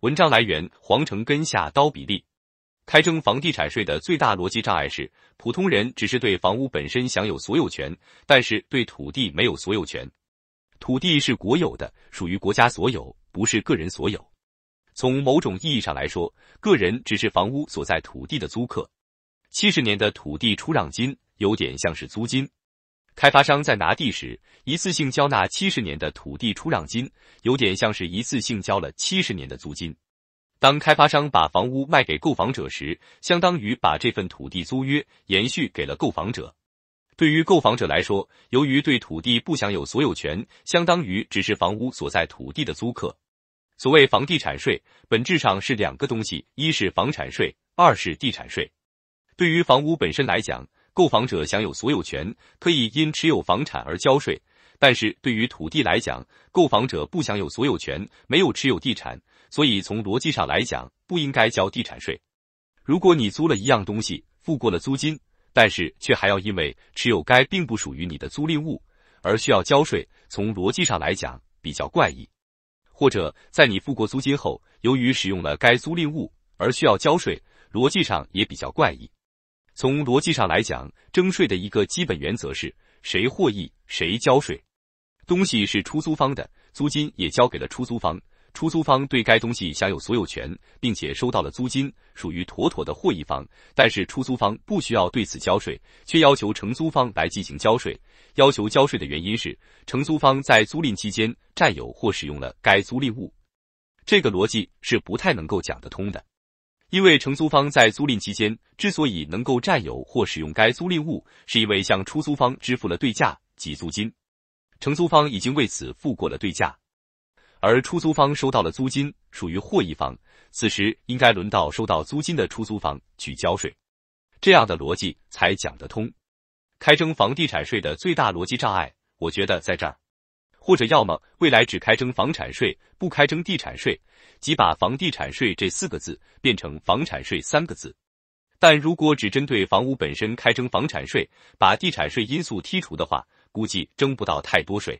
文章来源：黄城根下刀比例。开征房地产税的最大逻辑障碍是，普通人只是对房屋本身享有所有权，但是对土地没有所有权。土地是国有的，属于国家所有，不是个人所有。从某种意义上来说，个人只是房屋所在土地的租客。七十年的土地出让金有点像是租金。开发商在拿地时一次性交纳七十年的土地出让金，有点像是一次性交了七十年的租金。当开发商把房屋卖给购房者时，相当于把这份土地租约延续给了购房者。对于购房者来说，由于对土地不享有所有权，相当于只是房屋所在土地的租客。所谓房地产税，本质上是两个东西：一是房产税，二是地产税。对于房屋本身来讲，购房者享有所有权，可以因持有房产而交税。但是对于土地来讲，购房者不享有所有权，没有持有地产，所以从逻辑上来讲，不应该交地产税。如果你租了一样东西，付过了租金，但是却还要因为持有该并不属于你的租赁物而需要交税，从逻辑上来讲比较怪异。或者在你付过租金后，由于使用了该租赁物而需要交税，逻辑上也比较怪异。从逻辑上来讲，征税的一个基本原则是谁获益谁交税。东西是出租方的，租金也交给了出租方，出租方对该东西享有所有权，并且收到了租金，属于妥妥的获益方。但是出租方不需要对此交税，却要求承租方来进行交税。要求交税的原因是承租方在租赁期间占有或使用了该租赁物，这个逻辑是不太能够讲得通的。因为承租方在租赁期间之所以能够占有或使用该租赁物，是因为向出租方支付了对价及租金，承租方已经为此付过了对价，而出租方收到了租金，属于获益方，此时应该轮到收到租金的出租方去交税，这样的逻辑才讲得通。开征房地产税的最大逻辑障碍，我觉得在这儿。或者要么未来只开征房产税，不开征地产税，即把“房地产税”这四个字变成“房产税”三个字。但如果只针对房屋本身开征房产税，把地产税因素剔除的话，估计征不到太多税，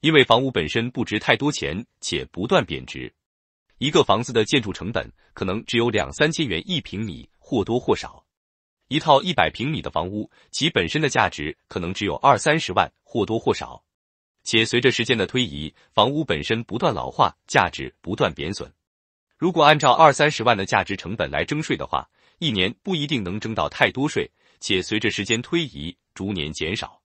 因为房屋本身不值太多钱，且不断贬值。一个房子的建筑成本可能只有两三千元一平米，或多或少。一套一百平米的房屋，其本身的价值可能只有二三十万，或多或少。且随着时间的推移，房屋本身不断老化，价值不断贬损。如果按照二三十万的价值成本来征税的话，一年不一定能征到太多税，且随着时间推移逐年减少。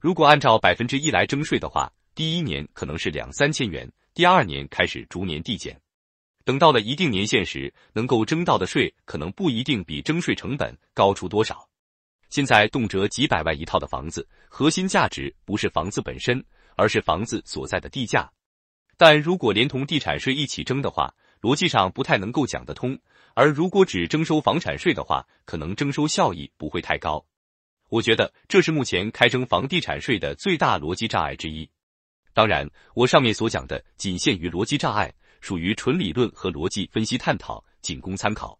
如果按照百分之一来征税的话，第一年可能是两三千元，第二年开始逐年递减。等到了一定年限时，能够征到的税可能不一定比征税成本高出多少。现在动辄几百万一套的房子，核心价值不是房子本身。而是房子所在的地价，但如果连同地产税一起征的话，逻辑上不太能够讲得通；而如果只征收房产税的话，可能征收效益不会太高。我觉得这是目前开征房地产税的最大逻辑障碍之一。当然，我上面所讲的仅限于逻辑障碍，属于纯理论和逻辑分析探讨，仅供参考。